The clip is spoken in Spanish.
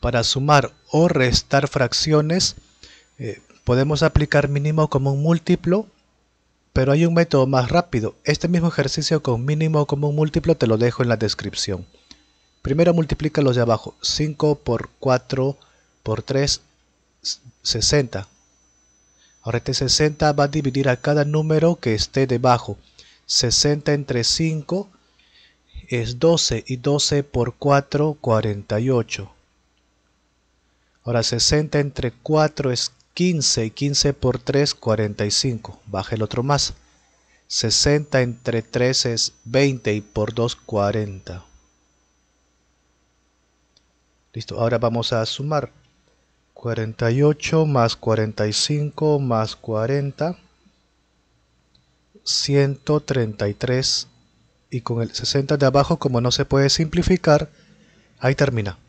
Para sumar o restar fracciones eh, podemos aplicar mínimo común múltiplo, pero hay un método más rápido. Este mismo ejercicio con mínimo común múltiplo te lo dejo en la descripción. Primero multiplica los de abajo, 5 por 4 por 3, 60. Ahora este 60 va a dividir a cada número que esté debajo. 60 entre 5 es 12 y 12 por 4, 48. Ahora 60 entre 4 es 15 y 15 por 3 45. Baja el otro más. 60 entre 3 es 20 y por 2 40. Listo, ahora vamos a sumar. 48 más 45 más 40. 133 y con el 60 de abajo como no se puede simplificar ahí termina